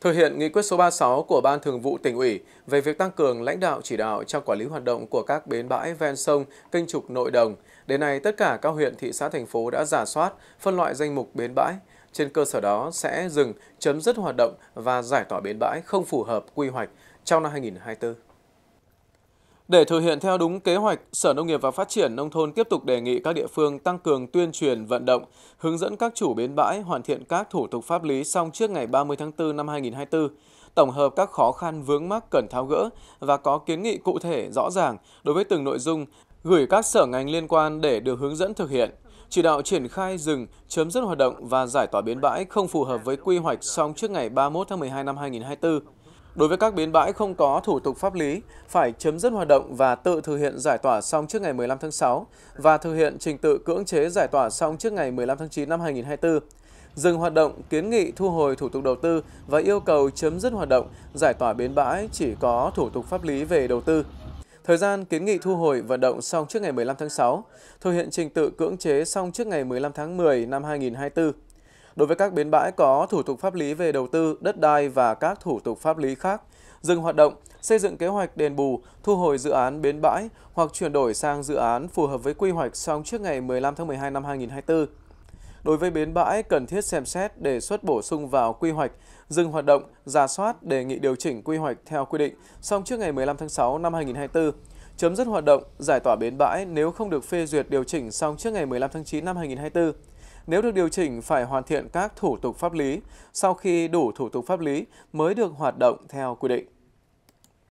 Thực hiện nghị quyết số 36 của Ban Thường vụ tỉnh ủy về việc tăng cường lãnh đạo chỉ đạo trong quản lý hoạt động của các bến bãi ven sông, kênh trục nội đồng, đến nay tất cả các huyện, thị xã, thành phố đã giả soát, phân loại danh mục bến bãi. Trên cơ sở đó sẽ dừng, chấm dứt hoạt động và giải tỏa bến bãi không phù hợp quy hoạch trong năm 2024. Để thực hiện theo đúng kế hoạch, Sở Nông nghiệp và Phát triển Nông thôn tiếp tục đề nghị các địa phương tăng cường tuyên truyền vận động, hướng dẫn các chủ bến bãi hoàn thiện các thủ tục pháp lý xong trước ngày 30 tháng 4 năm 2024, tổng hợp các khó khăn vướng mắc cần tháo gỡ và có kiến nghị cụ thể rõ ràng đối với từng nội dung, gửi các sở ngành liên quan để được hướng dẫn thực hiện chỉ đạo triển khai dừng, chấm dứt hoạt động và giải tỏa bến bãi không phù hợp với quy hoạch xong trước ngày 31 tháng 12 năm 2024. Đối với các bến bãi không có thủ tục pháp lý, phải chấm dứt hoạt động và tự thực hiện giải tỏa xong trước ngày 15 tháng 6 và thực hiện trình tự cưỡng chế giải tỏa xong trước ngày 15 tháng 9 năm 2024. Dừng hoạt động, kiến nghị thu hồi thủ tục đầu tư và yêu cầu chấm dứt hoạt động, giải tỏa bến bãi chỉ có thủ tục pháp lý về đầu tư. Thời gian kiến nghị thu hồi vận động xong trước ngày 15 tháng 6, thực hiện trình tự cưỡng chế xong trước ngày 15 tháng 10 năm 2024 Đối với các bến bãi có thủ tục pháp lý về đầu tư, đất đai và các thủ tục pháp lý khác, dừng hoạt động, xây dựng kế hoạch đền bù, thu hồi dự án bến bãi hoặc chuyển đổi sang dự án phù hợp với quy hoạch xong trước ngày 15 tháng 12 năm 2024. Đối với bến bãi, cần thiết xem xét đề xuất bổ sung vào quy hoạch, dừng hoạt động, giả soát, đề nghị điều chỉnh quy hoạch theo quy định xong trước ngày 15 tháng 6 năm 2024 chấm dứt hoạt động, giải tỏa bến bãi nếu không được phê duyệt điều chỉnh xong trước ngày 15 tháng 9 năm 2024. Nếu được điều chỉnh, phải hoàn thiện các thủ tục pháp lý. Sau khi đủ thủ tục pháp lý mới được hoạt động theo quy định.